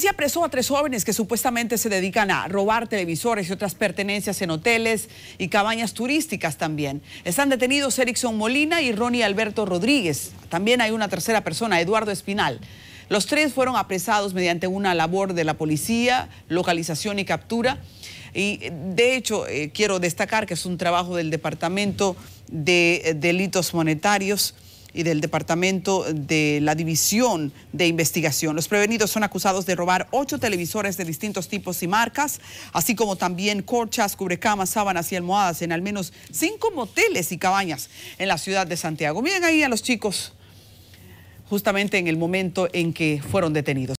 Se apresó a tres jóvenes que supuestamente se dedican a robar televisores y otras pertenencias en hoteles y cabañas turísticas también. Están detenidos Erickson Molina y Ronnie Alberto Rodríguez. También hay una tercera persona, Eduardo Espinal. Los tres fueron apresados mediante una labor de la policía, localización y captura. Y de hecho, eh, quiero destacar que es un trabajo del Departamento de eh, Delitos Monetarios y del Departamento de la División de Investigación. Los prevenidos son acusados de robar ocho televisores de distintos tipos y marcas, así como también corchas, cubrecamas, sábanas y almohadas en al menos cinco moteles y cabañas en la ciudad de Santiago. Miren ahí a los chicos justamente en el momento en que fueron detenidos.